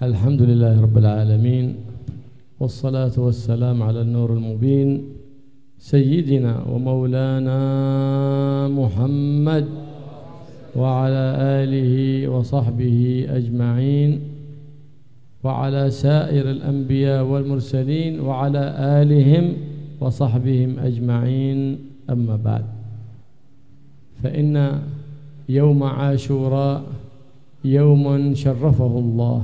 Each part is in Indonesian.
الحمد لله رب العالمين والصلاة والسلام على النور المبين سيدنا ومولانا محمد وعلى آله وصحبه أجمعين وعلى سائر الأنبياء والمرسلين وعلى آلهم وصحبهم أجمعين أما بعد فإن يوم عاشوراء يوم شرفه الله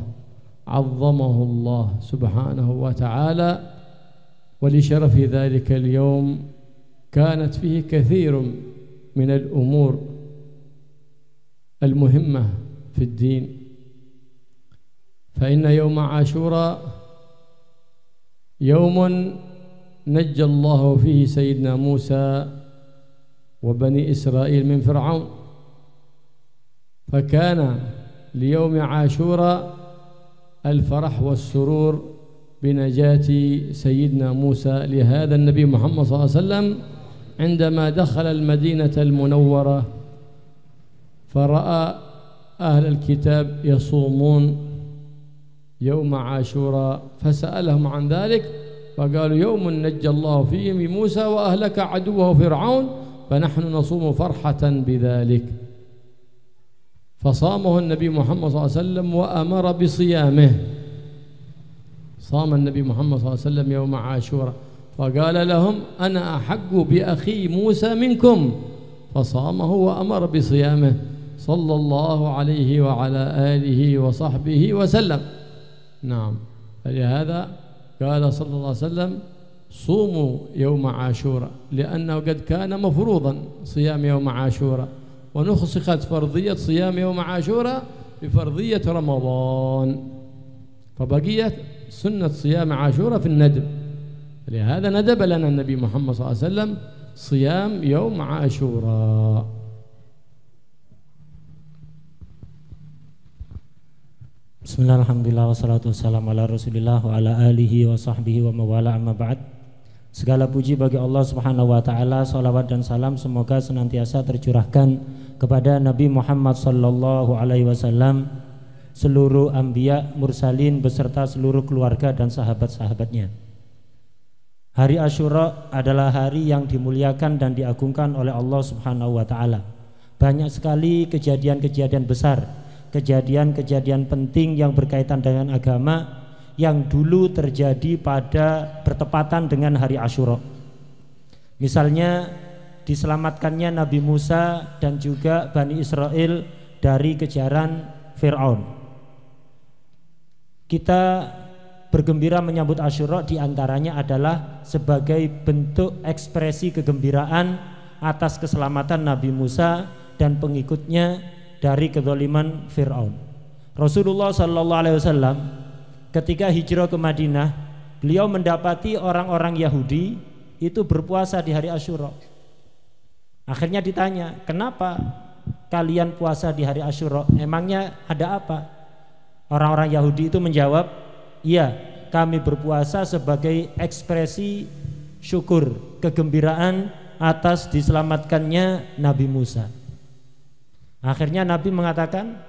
عظمه الله سبحانه وتعالى ولشرف ذلك اليوم كانت فيه كثير من الأمور المهمة في الدين فإن يوم عاشوراء يوم نجى الله فيه سيدنا موسى وبني إسرائيل من فرعون فكان ليوم عاشوراء الفرح والسرور بنجاة سيدنا موسى لهذا النبي محمد صلى الله عليه وسلم عندما دخل المدينة المنورة فرأى أهل الكتاب يصومون يوم عاشوراء فسألهم عن ذلك فقالوا يوم نجى الله فيه موسى وأهلك عدوه فرعون فنحن نصوم فرحة بذلك فصامه النبي محمد صلى الله عليه وسلم وأمر بصيامه صام النبي محمد صلى الله عليه وسلم يوم عاشوراء فقال لهم أنا أحق بأخي موسى منكم فصامه وأمر بصيامه صلى الله عليه وعلى آله وصحبه وسلم نعم فلهذا قال صلى الله عليه وسلم صوموا يوم عاشوراء لأنه قد كان مفروضا صيام يوم عاشوراء ونخصخت فرضية صيام يوم عاشوراء بفرضية رمضان فبقيت سنة صيام عاشوراء في الندب لهذا ندب لنا النبي محمد صلى الله عليه وسلم صيام يوم عاشوراء بسم الله Bismillahirrahmanirrahim. لله والصلاة والسلام على رسول الله وعلى آله وصحبه ومن والاه أما بعد Segala puji bagi Allah Subhanahu wa taala, salawat dan salam semoga senantiasa tercurahkan kepada Nabi Muhammad sallallahu alaihi wasallam, seluruh anbiya, mursalin beserta seluruh keluarga dan sahabat-sahabatnya. Hari Asyura adalah hari yang dimuliakan dan diagungkan oleh Allah Subhanahu wa taala. Banyak sekali kejadian-kejadian besar, kejadian-kejadian penting yang berkaitan dengan agama yang dulu terjadi pada bertepatan dengan hari Ashura. Misalnya diselamatkannya Nabi Musa dan juga Bani Israel dari kejaran Fir'aun. Kita bergembira menyambut Ashura diantaranya adalah sebagai bentuk ekspresi kegembiraan atas keselamatan Nabi Musa dan pengikutnya dari kedoliman Fir'aun. Rasulullah Sallallahu Alaihi Wasallam ketika hijrah ke Madinah, beliau mendapati orang-orang Yahudi itu berpuasa di hari Ashura Akhirnya ditanya, "Kenapa kalian puasa di hari Ashura Emangnya ada apa?" Orang-orang Yahudi itu menjawab, "Iya, kami berpuasa sebagai ekspresi syukur, kegembiraan atas diselamatkannya Nabi Musa." Akhirnya Nabi mengatakan,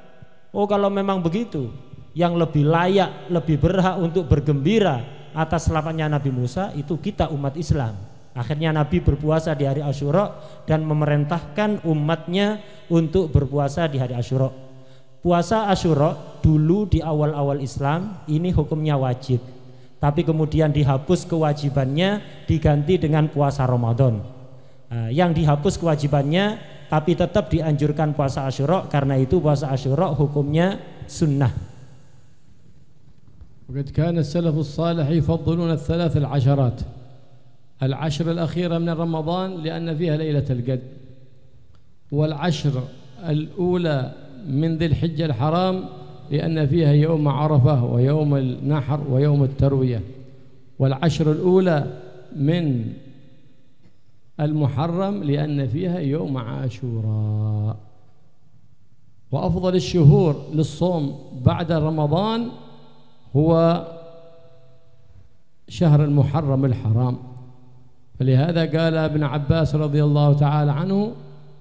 "Oh, kalau memang begitu, yang lebih layak, lebih berhak untuk bergembira atas selamatnya Nabi Musa itu kita umat Islam. Akhirnya Nabi berpuasa di hari Ashura dan memerintahkan umatnya untuk berpuasa di hari Ashura. Puasa Ashura dulu di awal-awal Islam ini hukumnya wajib. Tapi kemudian dihapus kewajibannya diganti dengan puasa Ramadan. Eh, yang dihapus kewajibannya tapi tetap dianjurkan puasa Ashura karena itu puasa Ashura hukumnya sunnah وقد كان السلف الصالح يفضلون الثلاث العشرات العشر الأخيرة من رمضان لأن فيها ليلة القدر والعشر الأولى من ذي الحجة الحرام لأن فيها يوم عرفة ويوم النحر ويوم التروية والعشر الأولى من المحرم لأن فيها يوم عاشوراء وأفضل الشهور للصوم بعد رمضان هو شهر المحرم الحرام فلهذا قال ابن عباس رضي الله تعالى عنه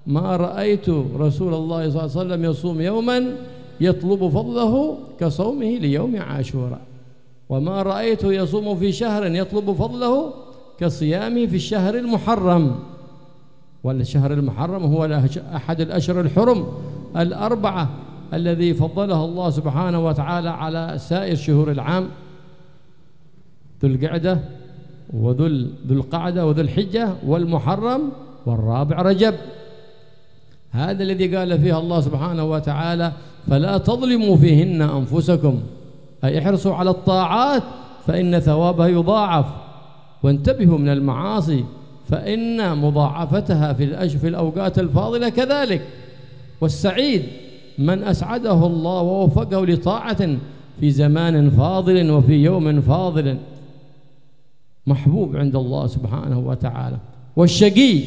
ما رأيت رسول الله صلى الله عليه وسلم يصوم يوما يطلب فضله كصومه ليوم عاشوراء وما رأيته يصوم في شهر يطلب فضله كصيامه في الشهر المحرم والشهر المحرم هو أحد الأشهر الحرم الأربعة الذي فضله الله سبحانه وتعالى على سائر شهور العام ذو القعدة وذو ذو القعدة وذو الحجة والمحرم والرابع رجب هذا الذي قال فيه الله سبحانه وتعالى فلا تظلموا فيهن أنفسكم أي احرصوا على الطاعات فإن ثوابها يضاعف وانتبهوا من المعاصي فإن مضاعفتها في الأوقات الفاضلة كذلك والسعيد من أسعده الله ووفقه لطاعة في زمان فاضل وفي يوم فاضل محبوب عند الله سبحانه وتعالى والشقي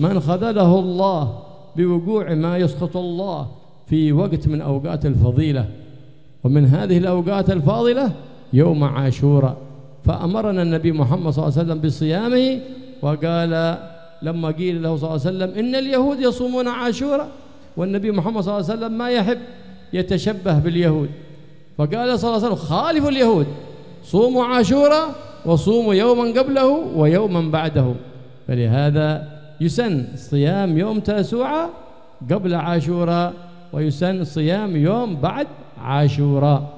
من خذله الله بوقوع ما يسخط الله في وقت من أوقات الفضيلة ومن هذه الأوقات الفاضلة يوم عاشورة فأمرنا النبي محمد صلى الله عليه وسلم بصيامه وقال لما قيل له صلى الله عليه وسلم إن اليهود يصومون عاشورة والنبي محمد صلى الله عليه وسلم ما يحب يتشبه باليهود فقال صلى الله عليه وسلم خالف اليهود صوموا عاشورا وصوموا يوما قبله ويوما بعده فلهذا يسن صيام يوم تاسوعة قبل عاشورا ويسن صيام يوم بعد عاشورا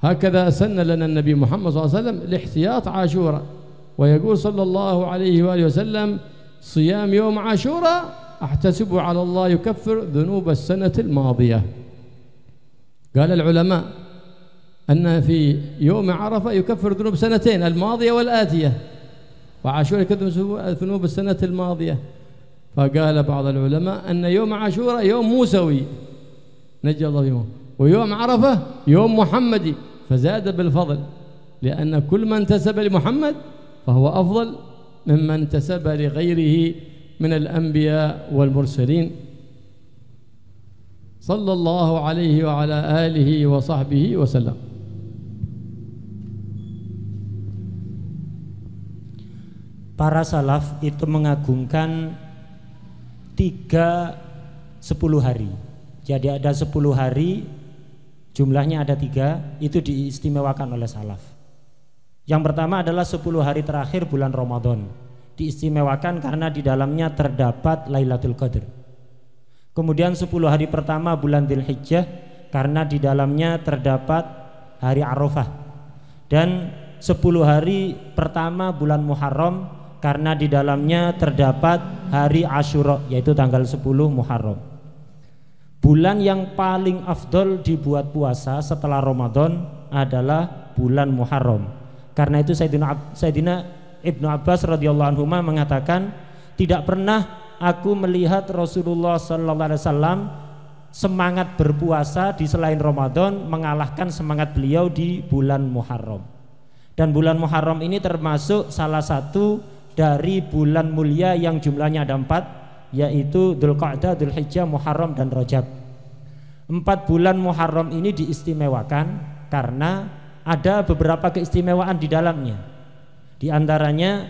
هكذا سن لنا النبي محمد صلى الله عليه وسلم الاحتياط عاشورا ويقول صلى الله عليه وآله وسلم صيام يوم عاشورا أحتسب على الله يكفر ذنوب السنة الماضية قال العلماء أن في يوم عرفة يكفر ذنوب سنتين الماضية والآتية وعاشورة يكفر ذنوب السنة الماضية فقال بعض العلماء أن يوم عاشورة يوم موسوي نجى الله يوم ويوم عرفة يوم محمدي فزاد بالفضل لأن كل من انتسب لمحمد فهو أفضل ممن انتسب لغيره من الأنبياء والمرسلين صلى الله عليه وعلى آله وصحبه وسلم Para salaf itu mengagungkan tiga sepuluh hari. Jadi ada sepuluh hari, jumlahnya ada tiga, itu diistimewakan oleh salaf. Yang pertama adalah sepuluh hari terakhir bulan Ramadan diistimewakan karena di dalamnya terdapat Lailatul Qadar. Kemudian 10 hari pertama bulan Dzulhijjah karena di dalamnya terdapat hari Arafah. Dan 10 hari pertama bulan Muharram karena di dalamnya terdapat hari Asyura yaitu tanggal 10 Muharram. Bulan yang paling afdol dibuat puasa setelah Ramadan adalah bulan Muharram. Karena itu Sayyidina, Sayyidina Ibnu Abbas radhiyallahu anhu mengatakan tidak pernah aku melihat Rasulullah sallallahu alaihi wasallam semangat berpuasa di selain Ramadan mengalahkan semangat beliau di bulan Muharram. Dan bulan Muharram ini termasuk salah satu dari bulan mulia yang jumlahnya ada empat yaitu Dzulqa'dah, Dzulhijjah, Muharram dan Rajab. Empat bulan Muharram ini diistimewakan karena ada beberapa keistimewaan di dalamnya. Di antaranya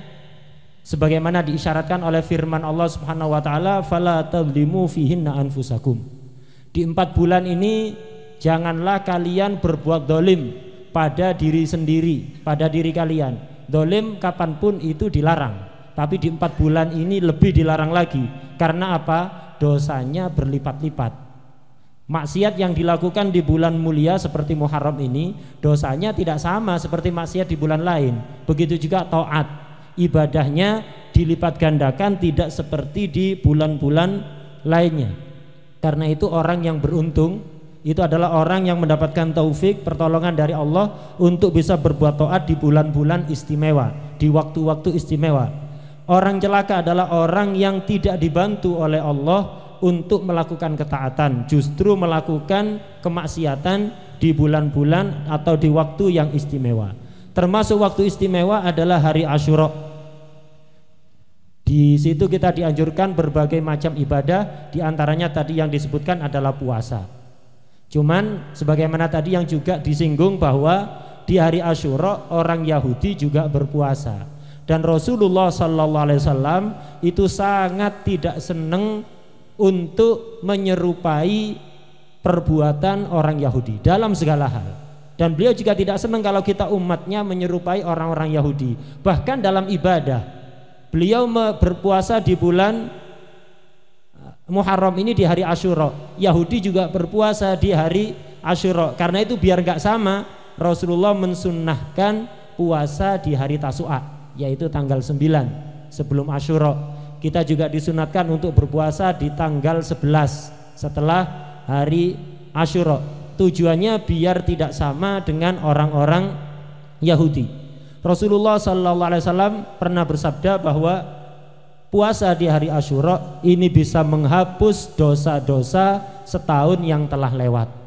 sebagaimana diisyaratkan oleh firman Allah Subhanahu wa taala fala tadlimu fihinna anfusakum. Di empat bulan ini janganlah kalian berbuat dolim pada diri sendiri, pada diri kalian. Dolim kapanpun itu dilarang, tapi di empat bulan ini lebih dilarang lagi. Karena apa? Dosanya berlipat-lipat Maksiat yang dilakukan di bulan mulia seperti Muharram ini dosanya tidak sama seperti maksiat di bulan lain. Begitu juga taat. Ibadahnya dilipat gandakan tidak seperti di bulan-bulan lainnya. Karena itu orang yang beruntung itu adalah orang yang mendapatkan taufik pertolongan dari Allah untuk bisa berbuat taat di bulan-bulan istimewa, di waktu-waktu istimewa. Orang celaka adalah orang yang tidak dibantu oleh Allah untuk melakukan ketaatan, justru melakukan kemaksiatan di bulan-bulan atau di waktu yang istimewa. Termasuk waktu istimewa adalah hari Asyura. Di situ kita dianjurkan berbagai macam ibadah, di antaranya tadi yang disebutkan adalah puasa. Cuman sebagaimana tadi yang juga disinggung bahwa di hari Asyura orang Yahudi juga berpuasa dan Rasulullah Sallallahu Alaihi Wasallam itu sangat tidak senang untuk menyerupai perbuatan orang Yahudi dalam segala hal. Dan beliau juga tidak senang kalau kita umatnya menyerupai orang-orang Yahudi. Bahkan dalam ibadah, beliau berpuasa di bulan eh, Muharram ini di hari Ashura. Yahudi juga berpuasa di hari Ashura. Karena itu biar nggak sama, Rasulullah mensunnahkan puasa di hari Tasu'a, yaitu tanggal 9 sebelum Ashura kita juga disunatkan untuk berpuasa di tanggal 11 setelah hari Ashura. Tujuannya biar tidak sama dengan orang-orang Yahudi. Rasulullah sallallahu alaihi wasallam pernah bersabda bahwa puasa di hari Ashura ini bisa menghapus dosa-dosa setahun yang telah lewat.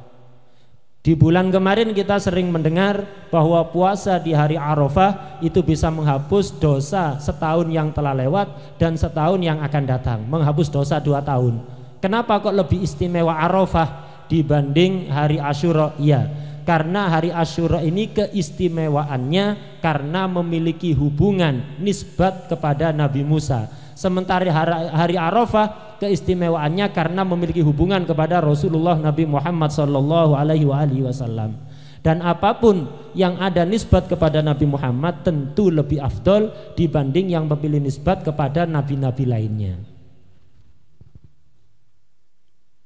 Di bulan kemarin kita sering mendengar bahwa puasa di hari Arafah itu bisa menghapus dosa setahun yang telah lewat dan setahun yang akan datang, menghapus dosa dua tahun. Kenapa kok lebih istimewa Arafah dibanding hari Ashura? Ya, karena hari Ashura ini keistimewaannya karena memiliki hubungan nisbat kepada Nabi Musa Sementara hari, hari Arafah keistimewaannya karena memiliki hubungan kepada Rasulullah Nabi Muhammad Sallallahu Alaihi Wasallam. Dan apapun yang ada nisbat kepada Nabi Muhammad tentu lebih afdol dibanding yang memilih nisbat kepada nabi-nabi lainnya.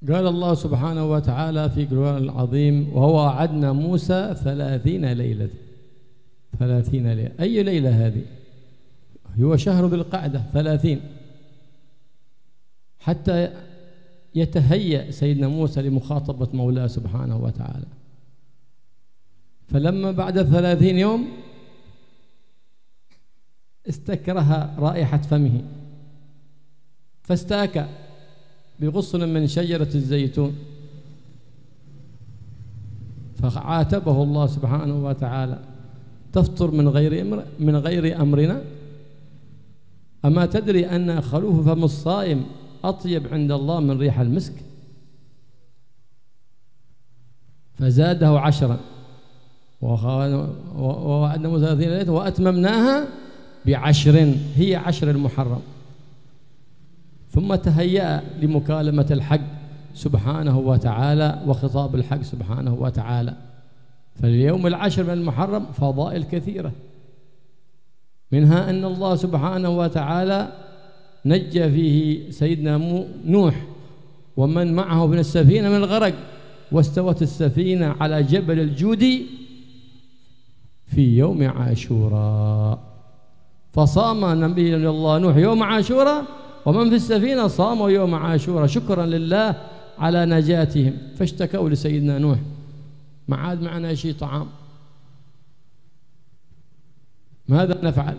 قال الله سبحانه وتعالى في قرآن العظيم وهو أعدنا موسى ثلاثين ليلة ثلاثين ليلة أي ليلة هذه هو شهر ذي القعدة ثلاثين حتى يتهيأ سيدنا موسى لمخاطبة مولاه سبحانه وتعالى فلما بعد ثلاثين يوم استكره رائحة فمه فاستاك بغصن من شجرة الزيتون فعاتبه الله سبحانه وتعالى تفطر من غير من غير أمرنا أما تدري أن خلوف فم الصائم أطيب عند الله من ريح المسك فزاده عشرا ووعدنا موسى ثلاثين ليلة وأتممناها بعشر هي عشر المحرم ثم تهيأ لمكالمة الحق سبحانه وتعالى وخطاب الحق سبحانه وتعالى فاليوم العشر من المحرم فضائل كثيره منها أن الله سبحانه وتعالى نجى فيه سيدنا نوح ومن معه من السفينة من الغرق واستوت السفينة على جبل الجودي في يوم عاشوراء فصام نبي الله نوح يوم عاشوراء ومن في السفينة صاموا يوم عاشوراء شكرا لله على نجاتهم فاشتكوا لسيدنا نوح ما عاد معنا شيء طعام ماذا نفعل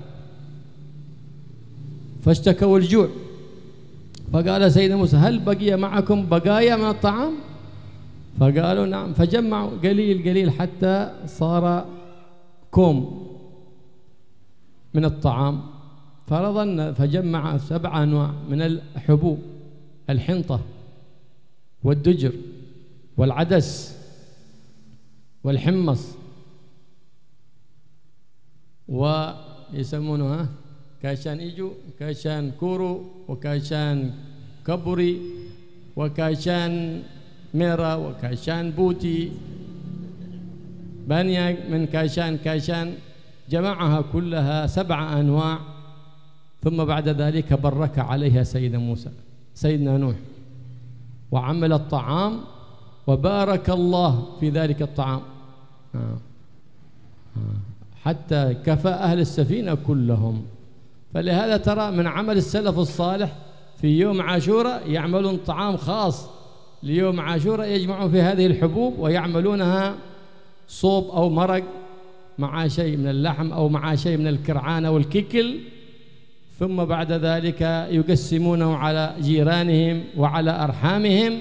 فاشتكوا الجوع فقال سيدنا موسى هل بقي معكم بقايا من الطعام فقالوا نعم فجمعوا قليل قليل حتى صار كوم من الطعام فرضا فجمع سبع أنواع من الحبوب الحنطة والدجر والعدس والحمص ويسمونها كاشان إيجو كاشان كورو وكاشان كبري وكاشان ميرا وكاشان بوتي بانيا من كاشان كاشان جمعها كلها سبع أنواع ثم بعد ذلك برك عليها سيدنا موسى سيدنا نوح وعمل الطعام وبارك الله في ذلك الطعام حتى كفى أهل السفينة كلهم فلهذا ترى من عمل السلف الصالح في يوم عاشوراء يعملون طعام خاص ليوم عاشوراء يجمعون في هذه الحبوب ويعملونها صوب أو مرق مع شيء من اللحم أو مع شيء من الكرعان أو الككل ثم بعد ذلك يقسمونه على جيرانهم وعلى أرحامهم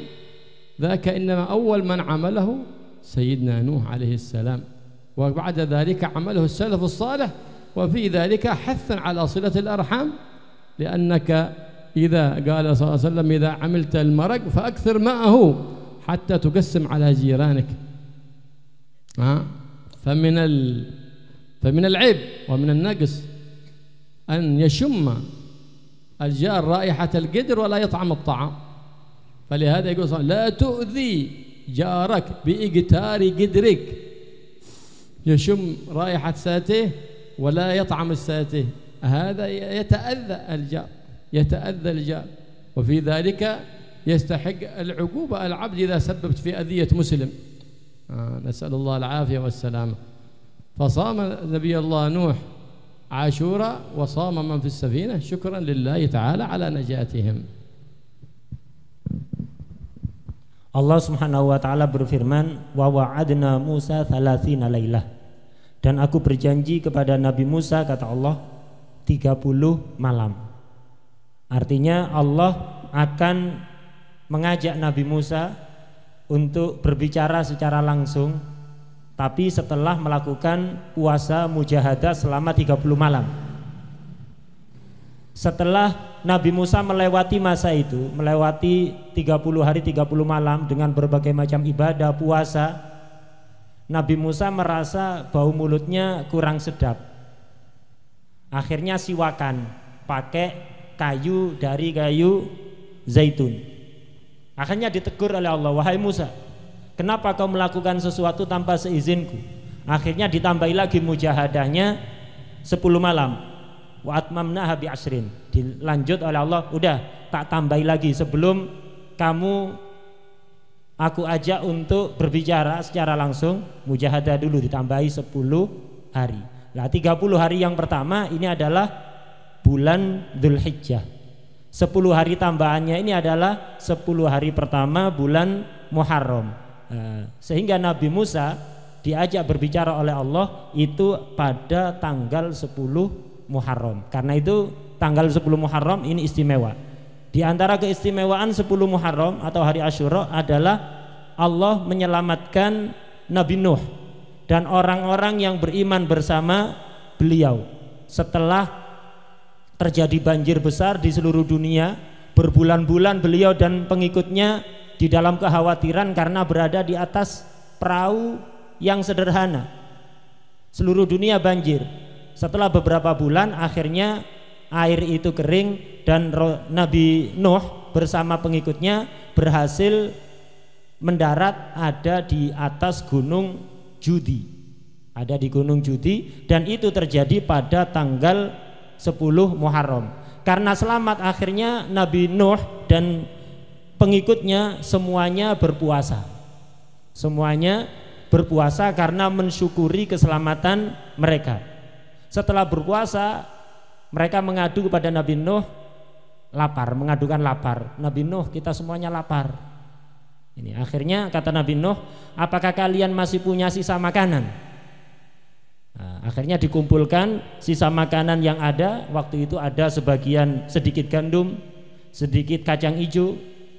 ذاك إنما أول من عمله سيدنا نوح عليه السلام وبعد ذلك عمله السلف الصالح وفي ذلك حثا على صلة الأرحام لأنك إذا قال صلى الله عليه وسلم إذا عملت المرق فأكثر ماءه حتى تقسم على جيرانك ها فمن ال فمن العيب ومن النقص أن يشم الجار رائحة القدر ولا يطعم الطعام فلهذا يقول صلى الله عليه وسلم لا تؤذي جارك بإقتار قدرك يشم رائحة ساته ولا يطعم الساته هذا يتأذى الجار يتأذى الجار وفي ذلك يستحق العقوبة العبد إذا سببت في أذية مسلم آه نسأل الله العافية والسلامة فصام نبي الله نوح عاشورا وصام من في السفينة شكرا لله تعالى على نجاتهم الله سبحانه وتعالى برفرمان ووعدنا موسى ثلاثين ليلة 30 Dan aku berjanji kepada Nabi Musa kata Allah 30 malam. Artinya Allah akan mengajak Nabi Musa untuk berbicara secara langsung tapi setelah melakukan puasa mujahadah selama 30 malam. Setelah Nabi Musa melewati masa itu, melewati 30 hari 30 malam dengan berbagai macam ibadah, puasa, Nabi Musa merasa bau mulutnya kurang sedap. Akhirnya siwakan pakai kayu dari kayu zaitun. Akhirnya ditegur oleh Allah, "Wahai Musa, kenapa kau melakukan sesuatu tanpa seizinku?" Akhirnya ditambahi lagi mujahadahnya 10 malam. Waatmamna habi asrin. Dilanjut oleh Allah, "Udah, tak tambahi lagi sebelum kamu aku ajak untuk berbicara secara langsung mujahadah dulu ditambahi 10 hari nah 30 hari yang pertama ini adalah bulan Dzulhijjah 10 hari tambahannya ini adalah 10 hari pertama bulan Muharram eh, sehingga Nabi Musa diajak berbicara oleh Allah itu pada tanggal 10 Muharram karena itu tanggal 10 Muharram ini istimewa di antara keistimewaan 10 Muharram atau hari Ashura adalah Allah menyelamatkan Nabi Nuh dan orang-orang yang beriman bersama beliau setelah terjadi banjir besar di seluruh dunia berbulan-bulan beliau dan pengikutnya di dalam kekhawatiran karena berada di atas perahu yang sederhana seluruh dunia banjir setelah beberapa bulan akhirnya air itu kering dan Nabi Nuh bersama pengikutnya berhasil mendarat ada di atas gunung Judi ada di gunung Judi dan itu terjadi pada tanggal 10 Muharram karena selamat akhirnya Nabi Nuh dan pengikutnya semuanya berpuasa semuanya berpuasa karena mensyukuri keselamatan mereka setelah berpuasa mereka mengadu kepada Nabi Nuh lapar, mengadukan lapar. Nabi Nuh, kita semuanya lapar. Ini akhirnya kata Nabi Nuh, apakah kalian masih punya sisa makanan? Nah, akhirnya dikumpulkan sisa makanan yang ada. Waktu itu ada sebagian sedikit gandum, sedikit kacang hijau,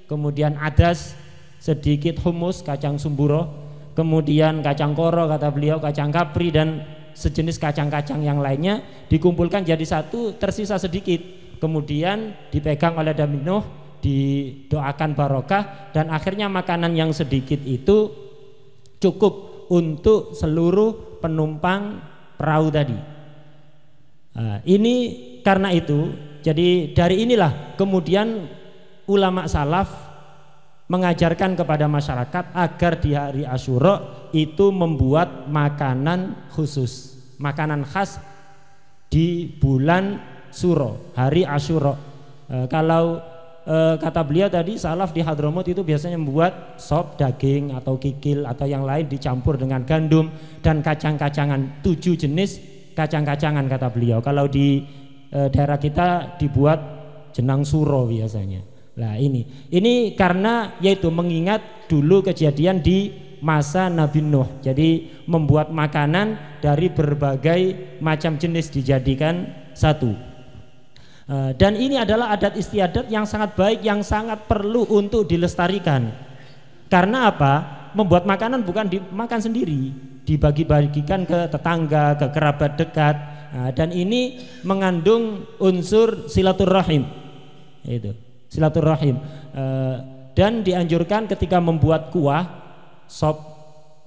kemudian adas, sedikit humus, kacang sumburo, kemudian kacang koro kata beliau, kacang kapri dan sejenis kacang-kacang yang lainnya dikumpulkan jadi satu tersisa sedikit kemudian dipegang oleh Nabi Nuh didoakan barokah dan akhirnya makanan yang sedikit itu cukup untuk seluruh penumpang perahu tadi nah, ini karena itu jadi dari inilah kemudian ulama salaf mengajarkan kepada masyarakat agar di hari Asyura itu membuat makanan khusus, makanan khas di bulan Suro, hari Asyura. E, kalau e, kata beliau tadi salaf di Hadramut itu biasanya membuat sop daging atau kikil atau yang lain dicampur dengan gandum dan kacang-kacangan tujuh jenis kacang-kacangan kata beliau. Kalau di e, daerah kita dibuat jenang suro biasanya. Nah ini, ini karena yaitu mengingat dulu kejadian di masa Nabi Nuh. Jadi membuat makanan dari berbagai macam jenis dijadikan satu. Eh, dan ini adalah adat istiadat yang sangat baik, yang sangat perlu untuk dilestarikan. Karena apa? Membuat makanan bukan dimakan sendiri, dibagi-bagikan ke tetangga, ke kerabat dekat. Nah, dan ini mengandung unsur silaturahim. Itu silaturahim. E, dan dianjurkan ketika membuat kuah sop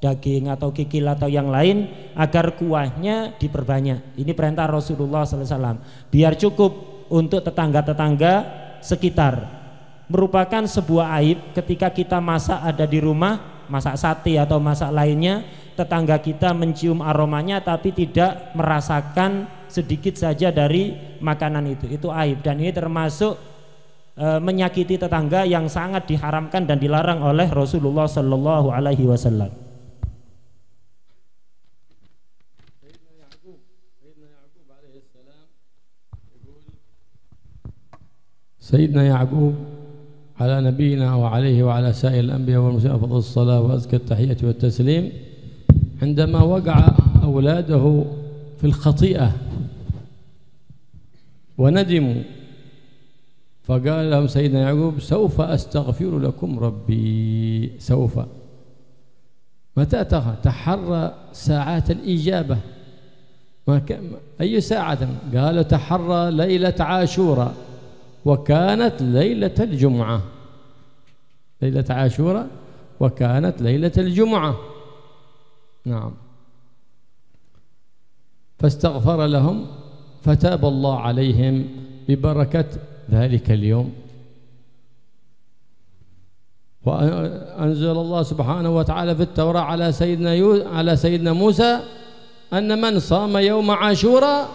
daging atau kikil atau yang lain agar kuahnya diperbanyak. Ini perintah Rasulullah SAW. Biar cukup untuk tetangga-tetangga sekitar. Merupakan sebuah aib ketika kita masak ada di rumah, masak sate atau masak lainnya, tetangga kita mencium aromanya tapi tidak merasakan sedikit saja dari makanan itu. Itu aib dan ini termasuk e, menyakiti tetangga yang sangat diharamkan dan dilarang oleh Rasulullah Shallallahu Alaihi Wasallam. سيدنا يعقوب على نبينا وعليه وعلى سائر الأنبياء والمرسلين أفضل الصلاة وأزكى التحية والتسليم عندما وقع أولاده في الخطيئة وندموا فقال لهم سيدنا يعقوب سوف أستغفر لكم ربي سوف متى تحرى ساعات الإجابة ما كان أي ساعة قال تحرى ليلة عاشوراء وكانت ليلة الجمعة ليلة عاشوراء وكانت ليلة الجمعة نعم فاستغفر لهم فتاب الله عليهم ببركة ذلك اليوم وأنزل الله سبحانه وتعالى في التوراة على سيدنا يو... على سيدنا موسى أن من صام يوم عاشوراء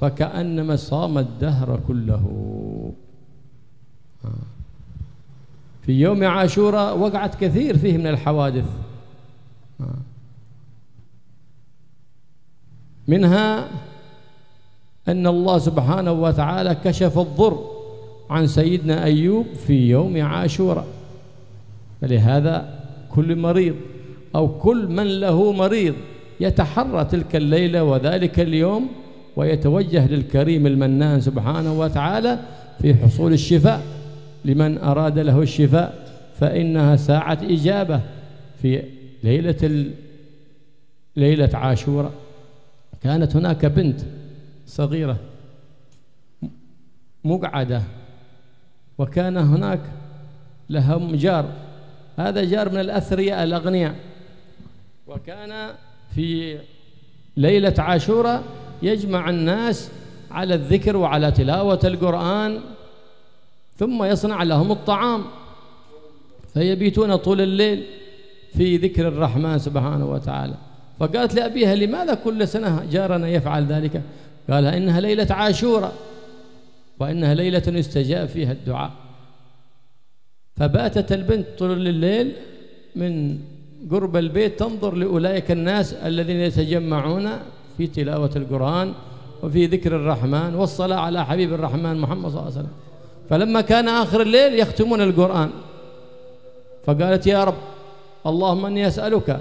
فكأنما صام الدهر كله في يوم عاشوراء وقعت كثير فيه من الحوادث منها أن الله سبحانه وتعالى كشف الضر عن سيدنا أيوب في يوم عاشوراء فلهذا كل مريض أو كل من له مريض يتحرى تلك الليلة وذلك اليوم ويتوجه للكريم المنان سبحانه وتعالى في حصول الشفاء لمن أراد له الشفاء فإنها ساعة إجابة في ليلة ليلة عاشوراء كانت هناك بنت صغيرة مقعدة وكان هناك لهم جار هذا جار من الأثرياء الأغنياء وكان في ليلة عاشوراء يجمع الناس على الذكر وعلى تلاوة القرآن ثم يصنع لهم الطعام فيبيتون طول الليل في ذكر الرحمن سبحانه وتعالى فقالت لأبيها لماذا كل سنة جارنا يفعل ذلك قالها إنها ليلة عاشوراء وإنها ليلة يستجاب فيها الدعاء فباتت البنت طول الليل من قرب البيت تنظر لأولئك الناس الذين يتجمعون في تلاوة القرآن وفي ذكر الرحمن والصلاة على حبيب الرحمن محمد صلى الله عليه وسلم فلما كان آخر الليل يختمون القرآن فقالت يا رب اللهم أني أسألك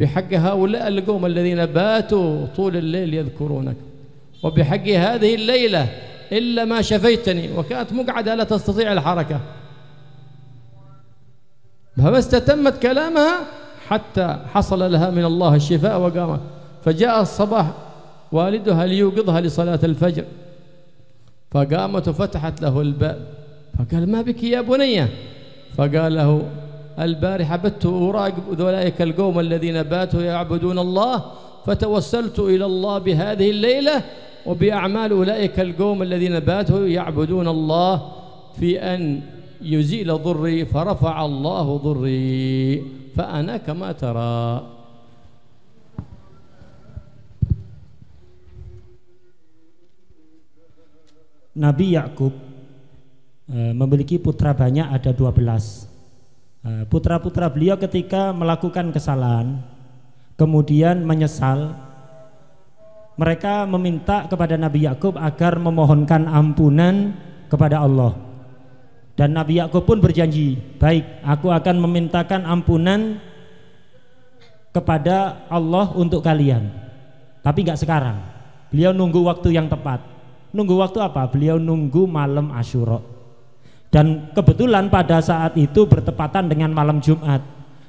بحق هؤلاء القوم الذين باتوا طول الليل يذكرونك وبحق هذه الليلة إلا ما شفيتني وكانت مقعدة لا تستطيع الحركة فما استتمت كلامها حتى حصل لها من الله الشفاء وقامت فجاء الصباح والدها ليوقظها لصلاة الفجر فقامت وفتحت له الباب فقال ما بك يا بنية فقال له البارحة بت أراقب أولئك القوم الذين باتوا يعبدون الله فتوسلت إلى الله بهذه الليلة وبأعمال أولئك القوم الذين باتوا يعبدون الله في أن يزيل ضري فرفع الله ضري فأنا كما ترى Nabi Yakub eh, memiliki putra banyak ada 12. Eh, putra-putra beliau ketika melakukan kesalahan kemudian menyesal mereka meminta kepada Nabi Yakub agar memohonkan ampunan kepada Allah. Dan Nabi Yakub pun berjanji, "Baik, aku akan memintakan ampunan kepada Allah untuk kalian." Tapi nggak sekarang. Beliau nunggu waktu yang tepat. Nunggu waktu apa? Beliau nunggu malam Asyura. Dan kebetulan pada saat itu bertepatan dengan malam Jumat.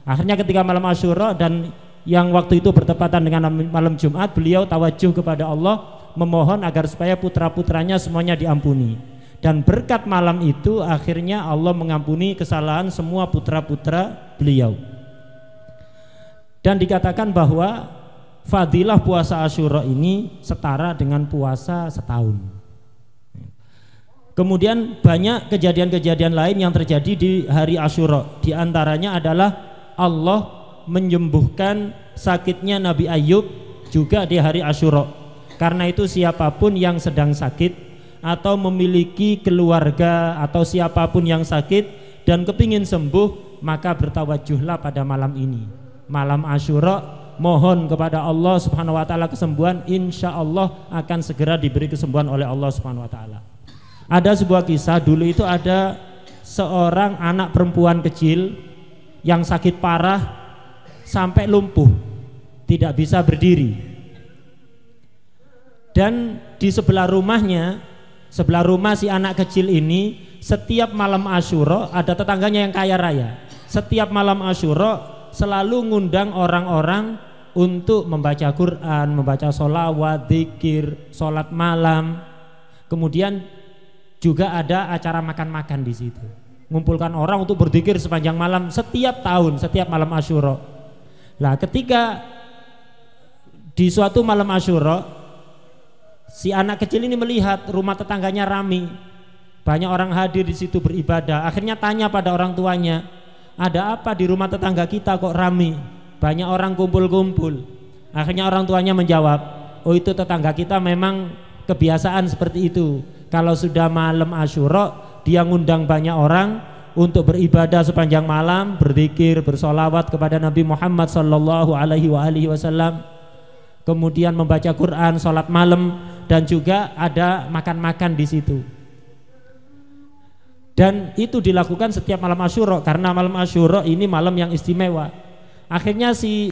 Akhirnya ketika malam Asyura dan yang waktu itu bertepatan dengan malam Jumat beliau tawajuh kepada Allah memohon agar supaya putra-putranya semuanya diampuni dan berkat malam itu akhirnya Allah mengampuni kesalahan semua putra-putra beliau dan dikatakan bahwa fadilah puasa Asyura ini setara dengan puasa setahun kemudian banyak kejadian-kejadian lain yang terjadi di hari Asyura diantaranya adalah Allah menyembuhkan sakitnya Nabi Ayub juga di hari Asyura. Karena itu siapapun yang sedang sakit atau memiliki keluarga atau siapapun yang sakit dan kepingin sembuh maka bertawajuhlah pada malam ini malam Asyura mohon kepada Allah Subhanahu wa taala kesembuhan insya Allah akan segera diberi kesembuhan oleh Allah Subhanahu wa taala ada sebuah kisah dulu itu ada seorang anak perempuan kecil yang sakit parah sampai lumpuh, tidak bisa berdiri. Dan di sebelah rumahnya, sebelah rumah si anak kecil ini, setiap malam Asyuro ada tetangganya yang kaya raya. Setiap malam Asyuro selalu ngundang orang-orang untuk membaca Quran, membaca sholawat, zikir, sholat malam. Kemudian juga ada acara makan-makan di situ. mengumpulkan orang untuk berzikir sepanjang malam setiap tahun, setiap malam Asyuro. Lah ketika di suatu malam Asyura si anak kecil ini melihat rumah tetangganya rami. Banyak orang hadir di situ beribadah. Akhirnya tanya pada orang tuanya, "Ada apa di rumah tetangga kita kok rami? Banyak orang kumpul-kumpul." Akhirnya orang tuanya menjawab, "Oh, itu tetangga kita memang kebiasaan seperti itu. Kalau sudah malam Asyura, dia ngundang banyak orang, untuk beribadah sepanjang malam, berzikir, bersolawat kepada Nabi Muhammad sallallahu alaihi wasallam, kemudian membaca Quran, sholat malam dan juga ada makan-makan di situ. Dan itu dilakukan setiap malam Asyura karena malam Asyura ini malam yang istimewa. Akhirnya si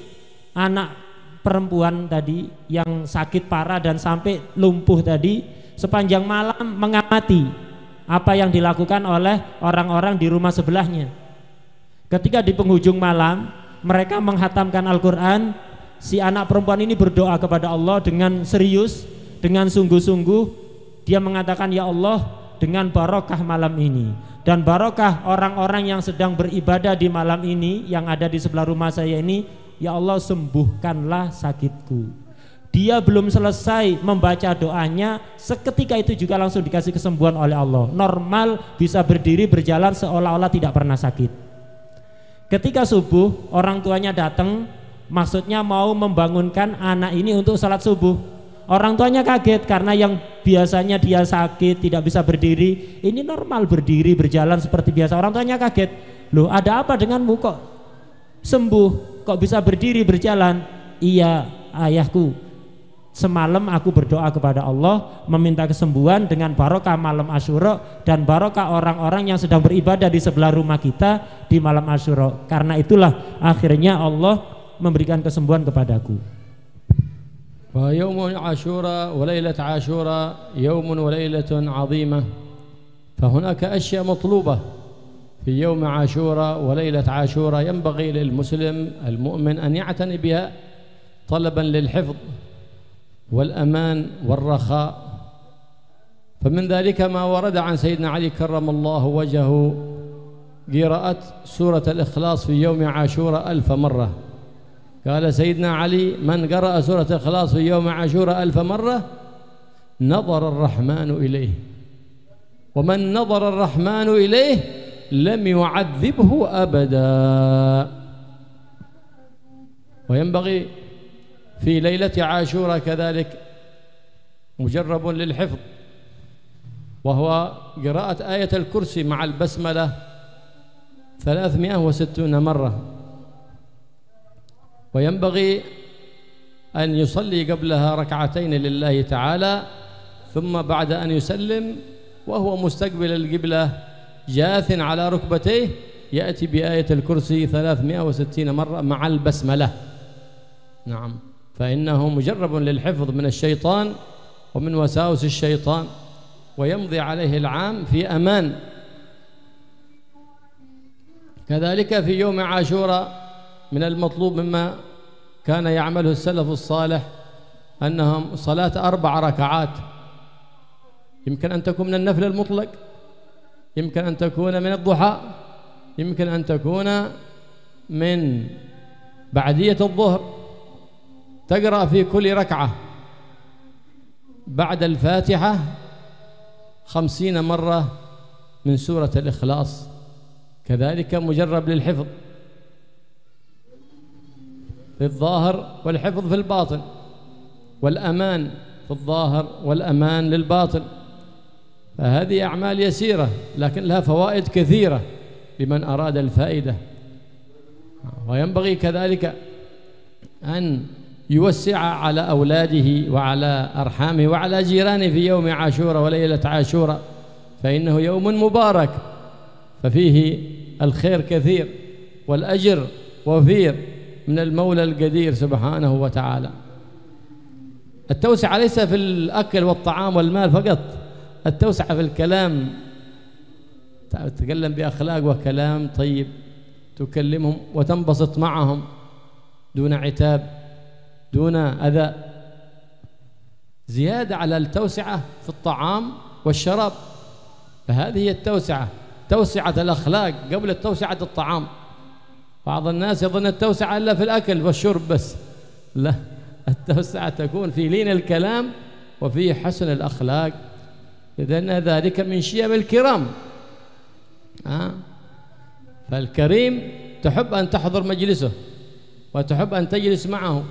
anak perempuan tadi yang sakit parah dan sampai lumpuh tadi sepanjang malam mengamati apa yang dilakukan oleh orang-orang di rumah sebelahnya. Ketika di penghujung malam, mereka menghatamkan Al-Quran. Si anak perempuan ini berdoa kepada Allah dengan serius, dengan sungguh-sungguh. Dia mengatakan, "Ya Allah, dengan barokah malam ini dan barokah orang-orang yang sedang beribadah di malam ini yang ada di sebelah rumah saya ini, ya Allah, sembuhkanlah sakitku." dia belum selesai membaca doanya seketika itu juga langsung dikasih kesembuhan oleh Allah normal bisa berdiri berjalan seolah-olah tidak pernah sakit ketika subuh orang tuanya datang maksudnya mau membangunkan anak ini untuk salat subuh orang tuanya kaget karena yang biasanya dia sakit tidak bisa berdiri ini normal berdiri berjalan seperti biasa orang tuanya kaget loh ada apa denganmu kok sembuh kok bisa berdiri berjalan iya ayahku Semalam aku berdoa kepada Allah meminta kesembuhan dengan barokah malam Asyura dan barokah orang-orang yang sedang beribadah di sebelah rumah kita di malam Asyura. Karena itulah akhirnya Allah memberikan kesembuhan kepadaku. فيوم عاشوراء وليلة عاشوراء يوم وليلة عظيمة فهناك أشياء مطلوبة في يوم عاشوراء وليلة عاشوراء ينبغي للمسلم المؤمن أن يعتني بها طلبا للحفظ والأمان والرخاء فمن ذلك ما ورد عن سيدنا علي كرم الله وجهه قراءة سورة الإخلاص في يوم عاشورة ألف مرة قال سيدنا علي من قرأ سورة الإخلاص في يوم عاشورة ألف مرة نظر الرحمن إليه ومن نظر الرحمن إليه لم يعذبه أبدا وينبغي في ليلة عاشوراء كذلك مجرب للحفظ وهو قراءة آية الكرسي مع البسملة ثلاثمائة وستون مرة وينبغي أن يصلي قبلها ركعتين لله تعالى ثم بعد أن يسلم وهو مستقبل القبلة جاث على ركبتيه يأتي بآية الكرسي ثلاثمائة وستين مرة مع البسملة نعم فإنه مجرب للحفظ من الشيطان ومن وساوس الشيطان ويمضي عليه العام في أمان كذلك في يوم عاشوراء من المطلوب مما كان يعمله السلف الصالح أنهم صلاة أربع ركعات يمكن أن تكون من النفل المطلق يمكن أن تكون من الضحى يمكن أن تكون من بعدية الظهر تقرأ في كل ركعة بعد الفاتحة خمسين مرة من سورة الإخلاص كذلك مجرب للحفظ في الظاهر والحفظ في الباطن والأمان في الظاهر والأمان للباطن فهذه أعمال يسيرة لكن لها فوائد كثيرة لمن أراد الفائدة وينبغي كذلك أن يوسع على أولاده وعلى أرحامه وعلى جيرانه في يوم عاشورة وليلة عاشورة فإنه يوم مبارك ففيه الخير كثير والأجر وفير من المولى القدير سبحانه وتعالى التوسعة ليس في الأكل والطعام والمال فقط التوسعة في الكلام تتكلم بأخلاق وكلام طيب تكلمهم وتنبسط معهم دون عتاب دون أذى زيادة على التوسعة في الطعام والشراب فهذه هي التوسعة توسعة الأخلاق قبل توسعة الطعام بعض الناس يظن التوسعة إلا في الأكل والشرب بس لا التوسعة تكون في لين الكلام وفي حسن الأخلاق إذن ذلك من شيم الكرام آه. فالكريم تحب أن تحضر مجلسه وتحب أن تجلس معه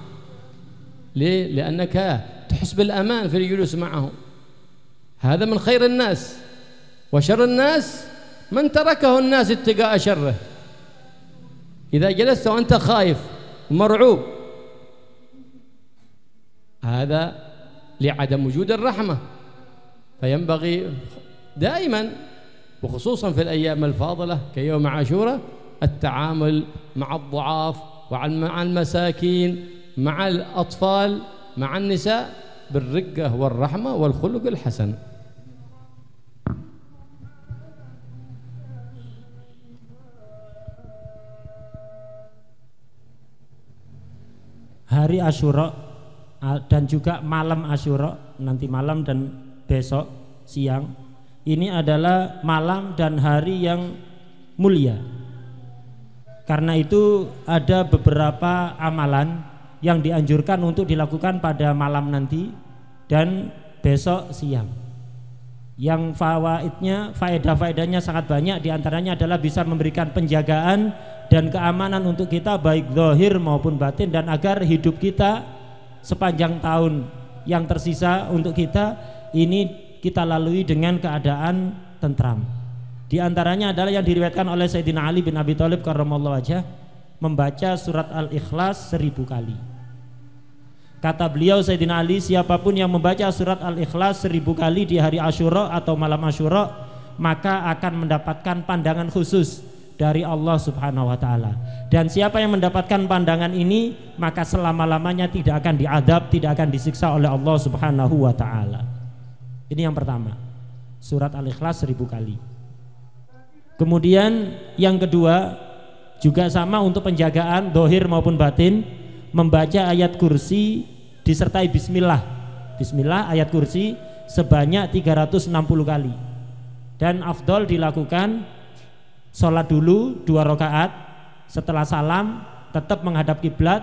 ليه؟ لأنك تحس بالأمان في الجلوس معهم هذا من خير الناس وشر الناس من تركه الناس اتقاء شره إذا جلست وأنت خايف مرعوب هذا لعدم وجود الرحمة فينبغي دائما وخصوصا في الأيام الفاضلة كيوم عاشوراء التعامل مع الضعاف مع المساكين مع الأطفال مع النساء بالرقة والرحمة والخلق الحسن hari Ashura dan juga malam Ashura nanti malam dan besok siang ini adalah malam dan hari yang mulia karena itu ada beberapa amalan yang dianjurkan untuk dilakukan pada malam nanti dan besok siang. Yang fawaidnya, faedah-faedahnya sangat banyak diantaranya adalah bisa memberikan penjagaan dan keamanan untuk kita baik zahir maupun batin dan agar hidup kita sepanjang tahun yang tersisa untuk kita ini kita lalui dengan keadaan tentram. Di antaranya adalah yang diriwayatkan oleh Sayyidina Ali bin Abi Thalib karramallahu wajah membaca surat Al-Ikhlas seribu kali. Kata beliau Sayyidina Ali, siapapun yang membaca surat Al-Ikhlas seribu kali di hari Ashura atau malam Ashura, maka akan mendapatkan pandangan khusus dari Allah Subhanahu wa taala. Dan siapa yang mendapatkan pandangan ini, maka selama-lamanya tidak akan diadab, tidak akan disiksa oleh Allah Subhanahu wa taala. Ini yang pertama. Surat Al-Ikhlas seribu kali. Kemudian yang kedua juga sama untuk penjagaan dohir maupun batin membaca ayat kursi disertai bismillah. Bismillah ayat kursi sebanyak 360 kali. Dan afdol dilakukan sholat dulu dua rakaat, setelah salam tetap menghadap kiblat,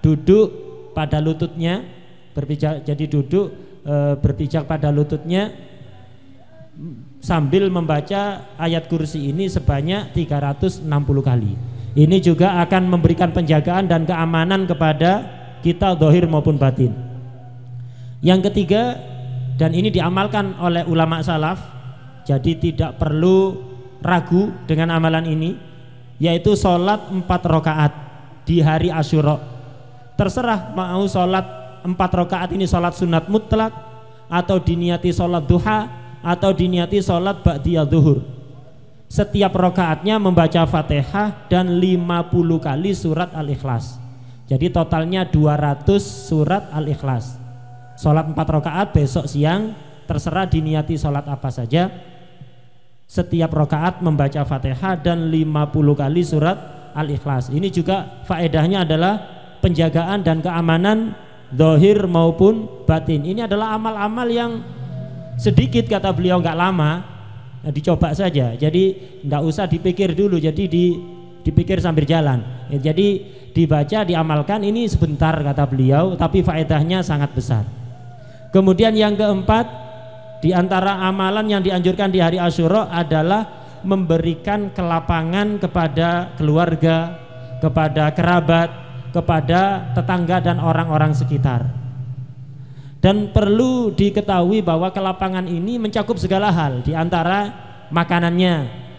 duduk pada lututnya, berpijak jadi duduk e, berpijak pada lututnya sambil membaca ayat kursi ini sebanyak 360 kali. Ini juga akan memberikan penjagaan dan keamanan kepada kita dohir maupun batin yang ketiga dan ini diamalkan oleh ulama salaf jadi tidak perlu ragu dengan amalan ini yaitu sholat empat rokaat di hari Ashura terserah mau sholat empat rokaat ini sholat sunat mutlak atau diniati sholat duha atau diniati sholat ba'diyah duhur setiap rokaatnya membaca fatihah dan 50 kali surat al-ikhlas jadi totalnya 200 surat Al-Ikhlas. Sholat 4 rakaat besok siang terserah diniati sholat apa saja. Setiap rakaat membaca Fatihah dan 50 kali surat Al-Ikhlas. Ini juga faedahnya adalah penjagaan dan keamanan dohir maupun batin. Ini adalah amal-amal yang sedikit kata beliau nggak lama, nah, dicoba saja. Jadi nggak usah dipikir dulu. Jadi di dipikir sambil jalan. Ya, jadi dibaca, diamalkan ini sebentar kata beliau, tapi faedahnya sangat besar. Kemudian yang keempat, di antara amalan yang dianjurkan di hari asyuro adalah memberikan kelapangan kepada keluarga, kepada kerabat, kepada tetangga dan orang-orang sekitar. Dan perlu diketahui bahwa kelapangan ini mencakup segala hal, di antara makanannya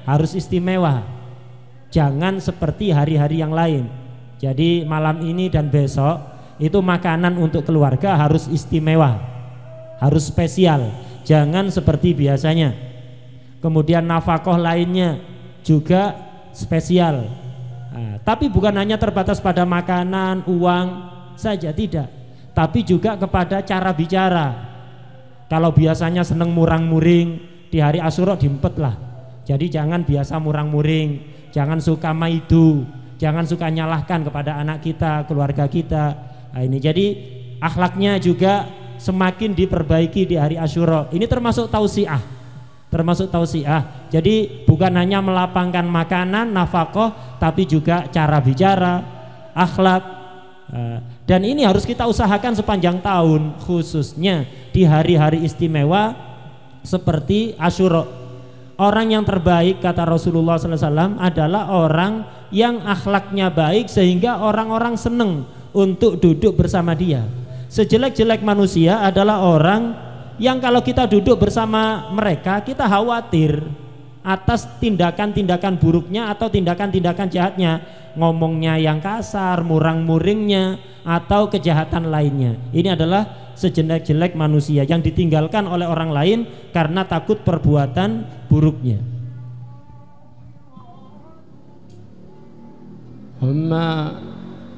harus istimewa, Jangan seperti hari-hari yang lain. Jadi malam ini dan besok itu makanan untuk keluarga harus istimewa, harus spesial. Jangan seperti biasanya. Kemudian nafkah lainnya juga spesial. Nah, tapi bukan hanya terbatas pada makanan, uang saja tidak, tapi juga kepada cara bicara. Kalau biasanya seneng murang-muring, di hari asyura diempet lah. Jadi jangan biasa murang-muring, jangan suka maidu, jangan suka nyalahkan kepada anak kita, keluarga kita. Nah, ini jadi akhlaknya juga semakin diperbaiki di hari Asyura. Ini termasuk tausiah. Termasuk tausiah. Jadi bukan hanya melapangkan makanan, nafkah, tapi juga cara bicara, akhlak. Eh, dan ini harus kita usahakan sepanjang tahun, khususnya di hari-hari istimewa seperti Asyura Orang yang terbaik kata Rasulullah SAW adalah orang yang akhlaknya baik sehingga orang-orang seneng untuk duduk bersama dia. Sejelek-jelek manusia adalah orang yang kalau kita duduk bersama mereka kita khawatir atas tindakan-tindakan buruknya atau tindakan-tindakan jahatnya ngomongnya yang kasar, murang-muringnya atau kejahatan lainnya. Ini adalah sejelek-jelek manusia yang ditinggalkan oleh orang lain karena takut perbuatan buruknya. مما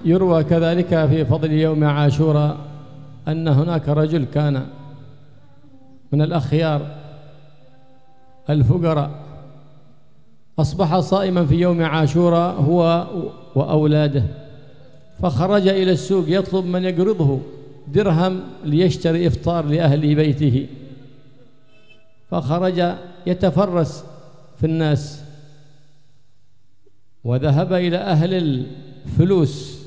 يروى كذلك في فضل يوم عاشوراء أن هناك رجل كان من الأخيار الفقراء أصبح صائما في يوم عاشوراء هو وأولاده فخرج إلى السوق يطلب من يقرضه درهم ليشتري إفطار لأهل بيته فخرج يتفرس في الناس وذهب إلى أهل الفلوس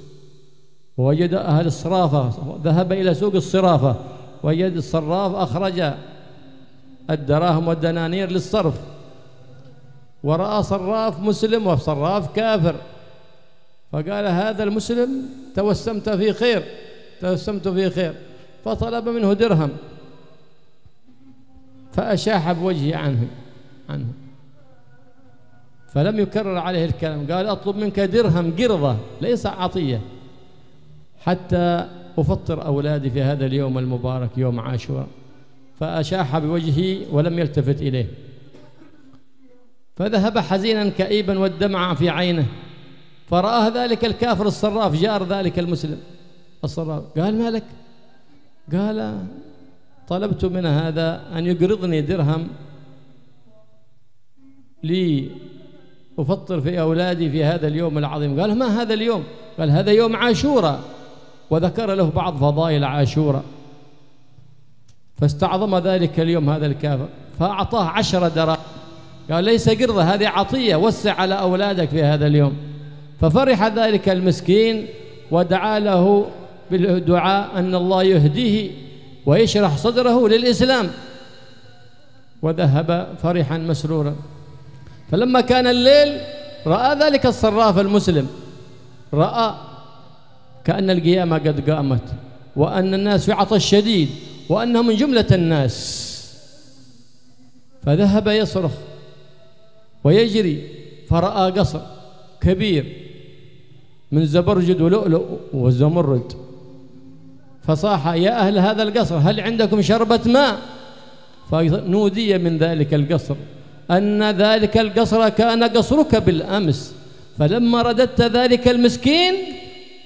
ووجد أهل الصرافة ذهب إلى سوق الصرافة وجد الصراف أخرج الدراهم والدنانير للصرف ورأى صراف مسلم وصراف كافر فقال هذا المسلم توسمت في خير فاستمت في خير فطلب منه درهم فأشاح بوجهي عنه عنه فلم يكرر عليه الكلام قال أطلب منك درهم قرضة ليس عطية حتى أفطر أولادي في هذا اليوم المبارك يوم عاشوراء فأشاح بوجهي ولم يلتفت إليه فذهب حزينا كئيبا والدمع في عينه فرآه ذلك الكافر الصراف جار ذلك المسلم الصلاه قال مالك قال طلبت من هذا أن يقرضني درهم لي أفطر في أولادي في هذا اليوم العظيم قال ما هذا اليوم قال هذا يوم عاشوره وذكر له بعض فضائل عاشوره فاستعظم ذلك اليوم هذا الكافر فأعطاه عشرة دراهم قال ليس قرضة هذه عطية وسع على أولادك في هذا اليوم ففرح ذلك المسكين ودعا له بالدعاء أن الله يهديه ويشرح صدره للإسلام وذهب فرحا مسرورا فلما كان الليل رأى ذلك الصراف المسلم رأى كأن القيامة قد قامت وأن الناس في عطش شديد وأنه من جملة الناس فذهب يصرخ ويجري فرأى قصر كبير من زبرجد ولؤلؤ وزمرد فصاح يا أهل هذا القصر هل عندكم شربة ماء فنودي من ذلك القصر أن ذلك القصر كان قصرك بالأمس فلما رددت ذلك المسكين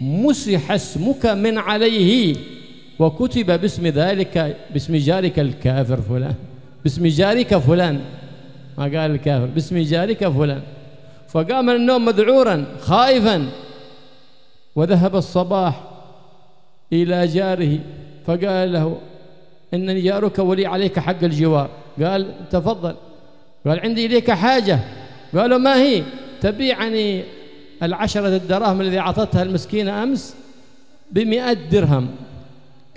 مسح اسمك من عليه وكتب باسم ذلك باسم جارك الكافر فلان باسم جارك فلان ما قال الكافر باسم جارك فلان فقام من النوم مذعورا خائفا وذهب الصباح إلى جاره فقال له إنني جارك ولي عليك حق الجوار قال تفضل قال عندي إليك حاجة قالوا ما هي تبيعني العشرة الدراهم الذي أعطتها المسكينة أمس بمئة درهم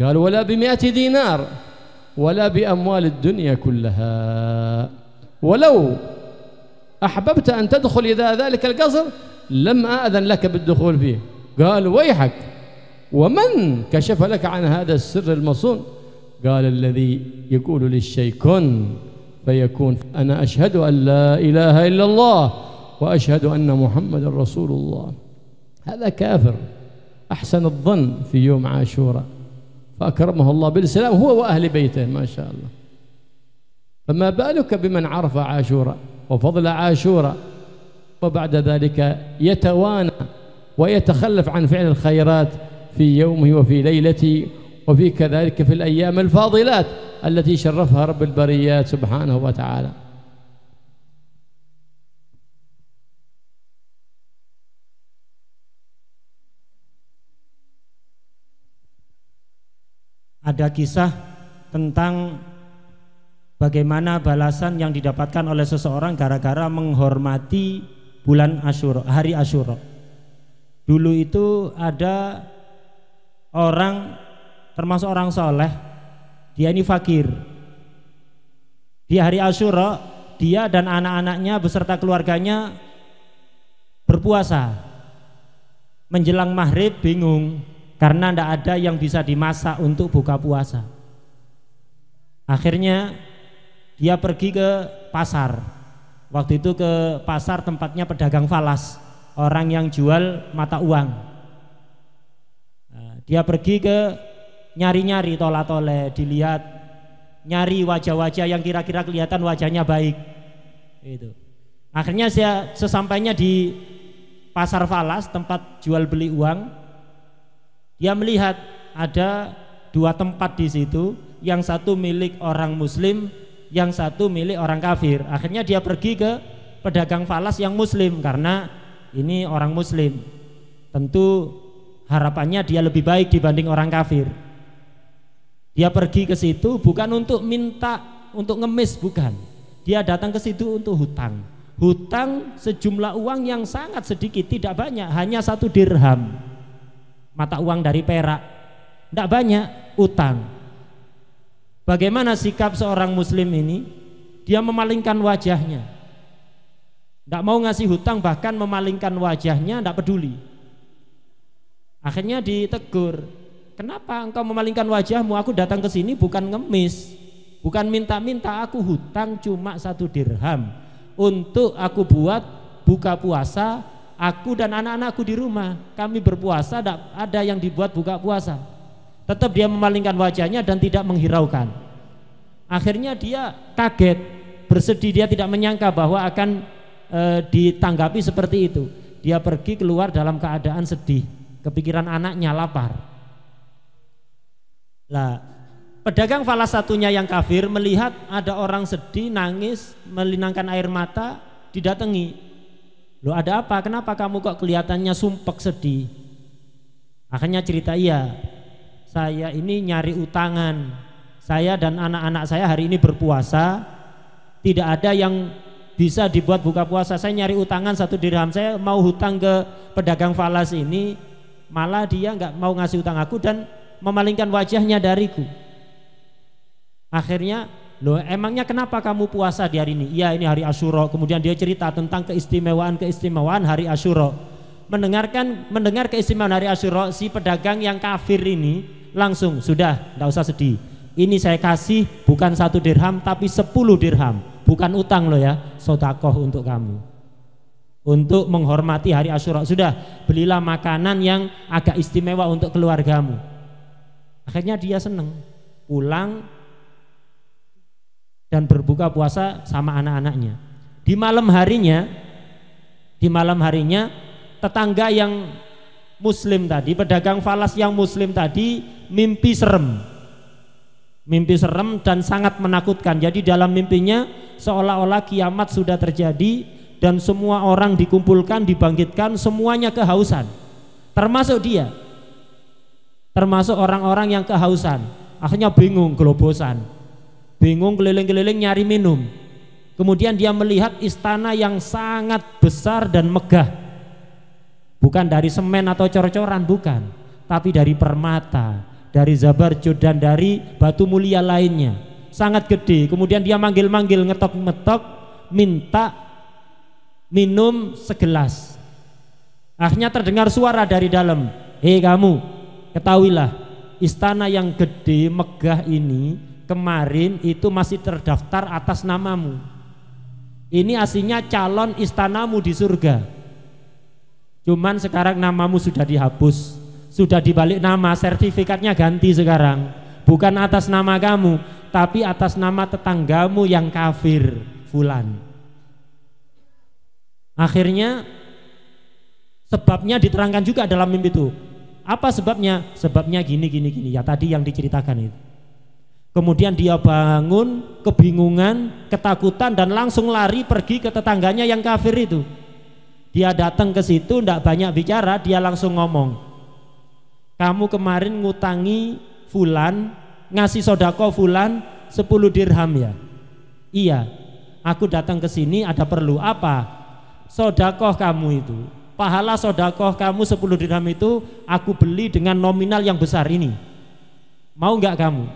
قال ولا بمئة دينار ولا بأموال الدنيا كلها ولو أحببت أن تدخل إذا ذلك القصر لم أأذن لك بالدخول فيه قال ويحك ومن كشف لك عن هذا السر المصون قال الذي يقول للشيء كن فيكون أنا أشهد أن لا إله إلا الله وأشهد أن محمد رسول الله هذا كافر أحسن الظن في يوم عاشوراء فأكرمه الله بالسلام هو وأهل بيته ما شاء الله فما بالك بمن عرف عاشوراء وفضل عاشوراء وبعد ذلك يتوانى ويتخلف عن فعل الخيرات في يومه وفي ليلته وفي كذلك في الأيام الفاضلات التي شرفها رب البريات سبحانه وتعالى ada kisah tentang bagaimana balasan yang didapatkan oleh seseorang gara-gara menghormati bulan Asyura, hari Asyura. Dulu itu ada orang termasuk orang soleh dia ini fakir di hari Asyura dia dan anak-anaknya beserta keluarganya berpuasa menjelang maghrib bingung karena tidak ada yang bisa dimasak untuk buka puasa akhirnya dia pergi ke pasar waktu itu ke pasar tempatnya pedagang falas orang yang jual mata uang dia pergi ke nyari-nyari tola-tole, dilihat nyari wajah-wajah yang kira-kira kelihatan wajahnya baik. Itu. Akhirnya saya sesampainya di pasar falas tempat jual beli uang, dia melihat ada dua tempat di situ, yang satu milik orang muslim, yang satu milik orang kafir. Akhirnya dia pergi ke pedagang falas yang muslim karena ini orang muslim. Tentu harapannya dia lebih baik dibanding orang kafir. Dia pergi ke situ bukan untuk minta, untuk ngemis bukan. Dia datang ke situ untuk hutang. Hutang sejumlah uang yang sangat sedikit, tidak banyak, hanya satu dirham. Mata uang dari perak. Tidak banyak utang. Bagaimana sikap seorang muslim ini? Dia memalingkan wajahnya. Tidak mau ngasih hutang bahkan memalingkan wajahnya, tidak peduli Akhirnya ditegur, kenapa engkau memalingkan wajahmu? Aku datang ke sini bukan ngemis, bukan minta-minta. Aku hutang cuma satu dirham untuk aku buat buka puasa. Aku dan anak-anakku di rumah, kami berpuasa, tidak ada yang dibuat buka puasa. Tetap dia memalingkan wajahnya dan tidak menghiraukan. Akhirnya dia kaget, bersedih dia tidak menyangka bahwa akan e, ditanggapi seperti itu. Dia pergi keluar dalam keadaan sedih kepikiran anaknya lapar. Lah, pedagang falas satunya yang kafir melihat ada orang sedih, nangis, melinangkan air mata, didatangi. Lo ada apa? Kenapa kamu kok kelihatannya sumpek sedih? Akhirnya cerita iya, saya ini nyari utangan. Saya dan anak-anak saya hari ini berpuasa, tidak ada yang bisa dibuat buka puasa. Saya nyari utangan satu dirham, saya mau hutang ke pedagang falas ini malah dia nggak mau ngasih utang aku dan memalingkan wajahnya dariku akhirnya loh emangnya kenapa kamu puasa di hari ini iya ini hari asyuro kemudian dia cerita tentang keistimewaan-keistimewaan hari asyuro mendengarkan mendengar keistimewaan hari asyuro si pedagang yang kafir ini langsung sudah tidak usah sedih ini saya kasih bukan satu dirham tapi sepuluh dirham bukan utang lo ya sodakoh untuk kamu untuk menghormati hari Asyura. Sudah, belilah makanan yang agak istimewa untuk keluargamu. Akhirnya dia senang, pulang dan berbuka puasa sama anak-anaknya. Di malam harinya, di malam harinya tetangga yang muslim tadi, pedagang falas yang muslim tadi mimpi serem. Mimpi serem dan sangat menakutkan. Jadi dalam mimpinya seolah-olah kiamat sudah terjadi, dan semua orang dikumpulkan, dibangkitkan, semuanya kehausan. Termasuk dia. Termasuk orang-orang yang kehausan. Akhirnya bingung, gelobosan. Bingung keliling-keliling nyari minum. Kemudian dia melihat istana yang sangat besar dan megah. Bukan dari semen atau cor-coran, bukan. Tapi dari permata, dari zabarjud dan dari batu mulia lainnya. Sangat gede. Kemudian dia manggil-manggil, ngetok-ngetok, minta minum segelas. Akhirnya terdengar suara dari dalam, "Hei kamu, ketahuilah istana yang gede megah ini kemarin itu masih terdaftar atas namamu. Ini aslinya calon istanamu di surga. Cuman sekarang namamu sudah dihapus, sudah dibalik nama, sertifikatnya ganti sekarang. Bukan atas nama kamu, tapi atas nama tetanggamu yang kafir, Fulan." Akhirnya sebabnya diterangkan juga dalam mimpi itu. Apa sebabnya? Sebabnya gini gini gini. Ya tadi yang diceritakan itu. Kemudian dia bangun, kebingungan, ketakutan dan langsung lari pergi ke tetangganya yang kafir itu. Dia datang ke situ tidak banyak bicara, dia langsung ngomong. Kamu kemarin ngutangi fulan, ngasih sodako fulan 10 dirham ya. Iya, aku datang ke sini ada perlu apa? sodakoh kamu itu pahala sodakoh kamu 10 dirham itu aku beli dengan nominal yang besar ini mau nggak kamu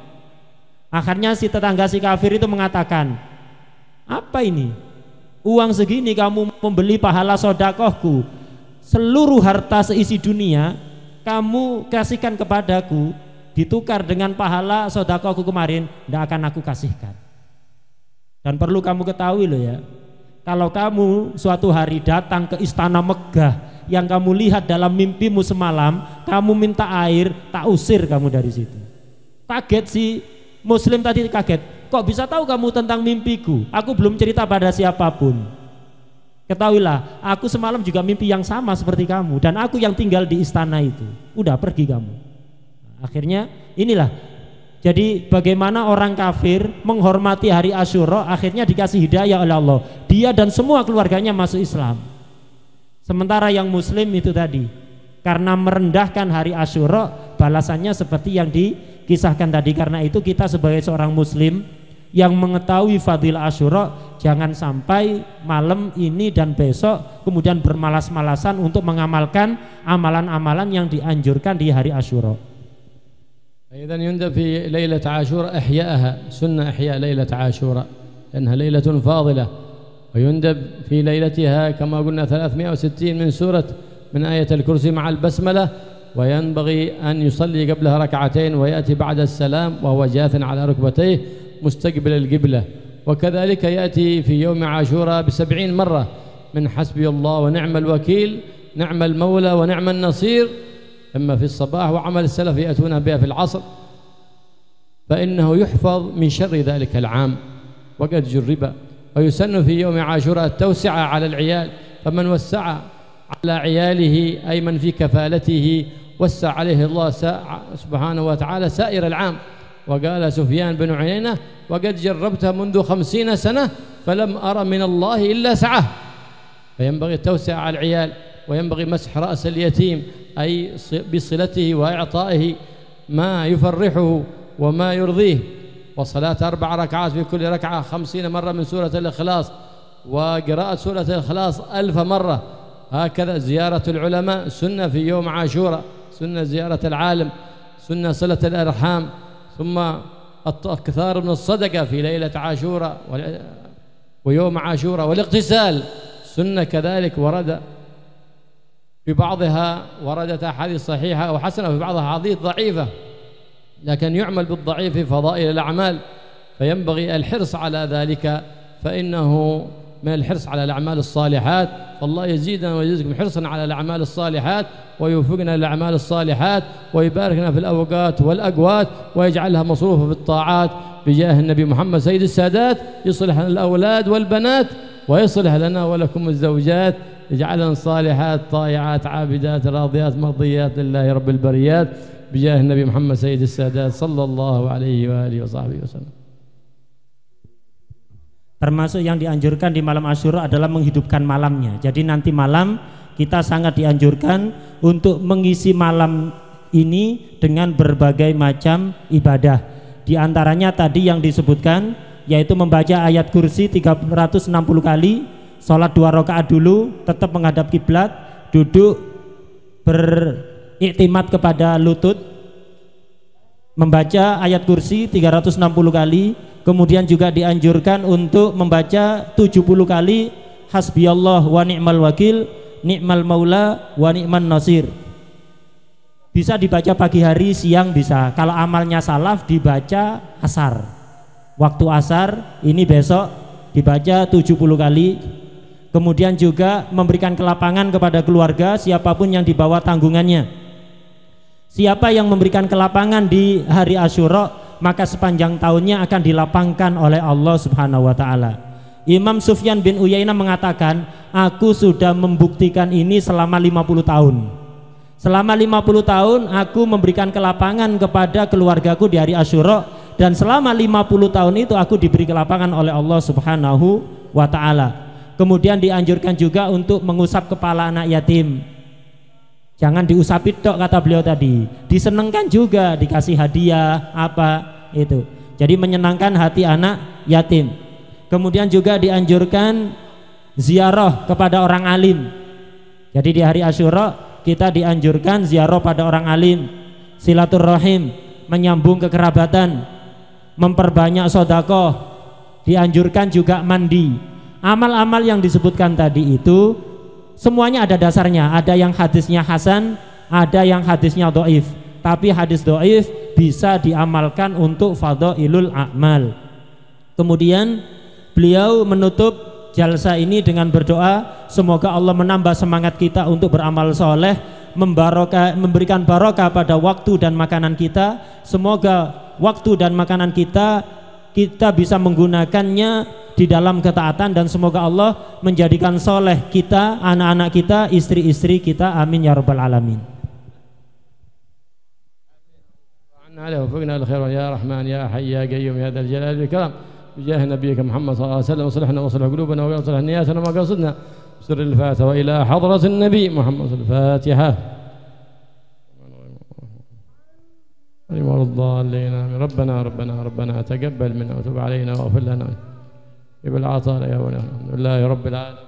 akhirnya si tetangga si kafir itu mengatakan apa ini uang segini kamu membeli pahala sodakohku seluruh harta seisi dunia kamu kasihkan kepadaku ditukar dengan pahala sodakohku kemarin tidak akan aku kasihkan dan perlu kamu ketahui loh ya kalau kamu suatu hari datang ke istana megah yang kamu lihat dalam mimpimu semalam, kamu minta air, tak usir kamu dari situ. Kaget si muslim tadi kaget. Kok bisa tahu kamu tentang mimpiku? Aku belum cerita pada siapapun. Ketahuilah, aku semalam juga mimpi yang sama seperti kamu dan aku yang tinggal di istana itu. Udah pergi kamu. Akhirnya inilah jadi bagaimana orang kafir menghormati hari Asyura akhirnya dikasih hidayah oleh Allah. Dia dan semua keluarganya masuk Islam. Sementara yang muslim itu tadi karena merendahkan hari Asyura balasannya seperti yang dikisahkan tadi karena itu kita sebagai seorang muslim yang mengetahui fadil Asyura jangan sampai malam ini dan besok kemudian bermalas-malasan untuk mengamalkan amalan-amalan yang dianjurkan di hari Asyura. إذا يندب في ليلة عاشوراء إحيائها سنة إحياء ليلة عاشوراء لأنها ليلة فاضلة ويندب في ليلتها كما قلنا 360 من سورة من آية الكرسي مع البسملة وينبغي أن يصلي قبلها ركعتين ويأتي بعد السلام وهو جاث على ركبتيه مستقبل القبلة وكذلك يأتي في يوم عاشوراء بسبعين مرة من حسبي الله ونعم الوكيل نعم المولى ونعم النصير إما في الصباح وعمل السلف يأتون بها في العصر فإنه يحفظ من شر ذلك العام وقد جرب ويسن في يوم عاشوراء التوسعة على العيال فمن وسع على عياله أي من في كفالته وسع عليه الله سبحانه وتعالى سائر العام وقال سفيان بن عيينة وقد جربت منذ خمسين سنة فلم أرى من الله إلا سعة فينبغي التوسع على العيال وينبغي مسح رأس اليتيم أي بصلته وإعطائه ما يفرحه وما يرضيه وصلاة أربع ركعات في كل ركعة خمسين مرة من سورة الإخلاص وقراءة سورة الإخلاص ألف مرة هكذا زيارة العلماء سنة في يوم عاشوراء سنة زيارة العالم سنة صلة الأرحام ثم الكثار من الصدقة في ليلة عاشوراء ويوم عاشوراء والاغتسال سنة كذلك ورد في بعضها وردت أحاديث صحيحة أو حسنة في بعضها أحاديث ضعيفة لكن يعمل بالضعيف في فضائل الأعمال فينبغي الحرص على ذلك فإنه من الحرص على الأعمال الصالحات فالله يزيدنا ويزيدكم حرصا على الأعمال الصالحات ويوفقنا للأعمال الصالحات ويباركنا في الأوقات والأقوات ويجعلها مصروفة في الطاعات بجاه النبي محمد سيد السادات يصلح لنا الأولاد والبنات ويصلح لنا ولكم الزوجات اجعلنا صالحات طائعات عابدات راضيات مرضيات لله رب البريات بجاه النبي محمد سيد السادات صلى الله عليه وآله وصحبه وسلم Termasuk yang dianjurkan di malam Asyura adalah menghidupkan malamnya. Jadi nanti malam kita sangat dianjurkan untuk mengisi malam ini dengan berbagai macam ibadah. Di antaranya tadi yang disebutkan yaitu membaca ayat kursi 360 kali, sholat dua rakaat dulu tetap menghadap kiblat duduk beriktimat kepada lutut membaca ayat kursi 360 kali kemudian juga dianjurkan untuk membaca 70 kali hasbiyallah wa ni'mal wakil ni'mal maula wa ni'man nasir bisa dibaca pagi hari siang bisa kalau amalnya salaf dibaca asar waktu asar ini besok dibaca 70 kali Kemudian juga memberikan kelapangan kepada keluarga siapapun yang dibawa tanggungannya. Siapa yang memberikan kelapangan di hari Ashura maka sepanjang tahunnya akan dilapangkan oleh Allah Subhanahu wa taala. Imam Sufyan bin Uyainah mengatakan, "Aku sudah membuktikan ini selama 50 tahun." Selama 50 tahun aku memberikan kelapangan kepada keluargaku di hari Ashura dan selama 50 tahun itu aku diberi kelapangan oleh Allah Subhanahu wa taala. Kemudian dianjurkan juga untuk mengusap kepala anak yatim. Jangan diusapi dok kata beliau tadi. Disenangkan juga, dikasih hadiah apa itu. Jadi menyenangkan hati anak yatim. Kemudian juga dianjurkan ziarah kepada orang alim. Jadi di hari Asyura kita dianjurkan ziarah pada orang alim, silaturahim, menyambung kekerabatan, memperbanyak sodako. dianjurkan juga mandi Amal-amal yang disebutkan tadi itu semuanya ada dasarnya. Ada yang hadisnya hasan, ada yang hadisnya doif. Tapi hadis doif bisa diamalkan untuk fadha'ilul a'mal. Kemudian beliau menutup jalsa ini dengan berdoa semoga Allah menambah semangat kita untuk beramal soleh membaroka, memberikan barokah pada waktu dan makanan kita semoga waktu dan makanan kita kita bisa menggunakannya di dalam ketaatan dan semoga Allah menjadikan soleh kita, anak-anak kita, istri-istri kita. Amin ya rabbal alamin. عليه وفقنا الخير يا رحمن يا حي يا قيوم يا ذا الجلال والإكرام بجاه نبيك محمد صلى الله عليه وسلم وصلحنا وصلح قلوبنا وصلح نياتنا وما قصدنا سر الفاتحة وإلى حضرة النبي محمد الفاتحة ولمرضى الضالين ربنا ربنا ربنا تقبل منا وتب علينا واغفر لنا بالعطاء يا ولنا الحمد لله رب العالمين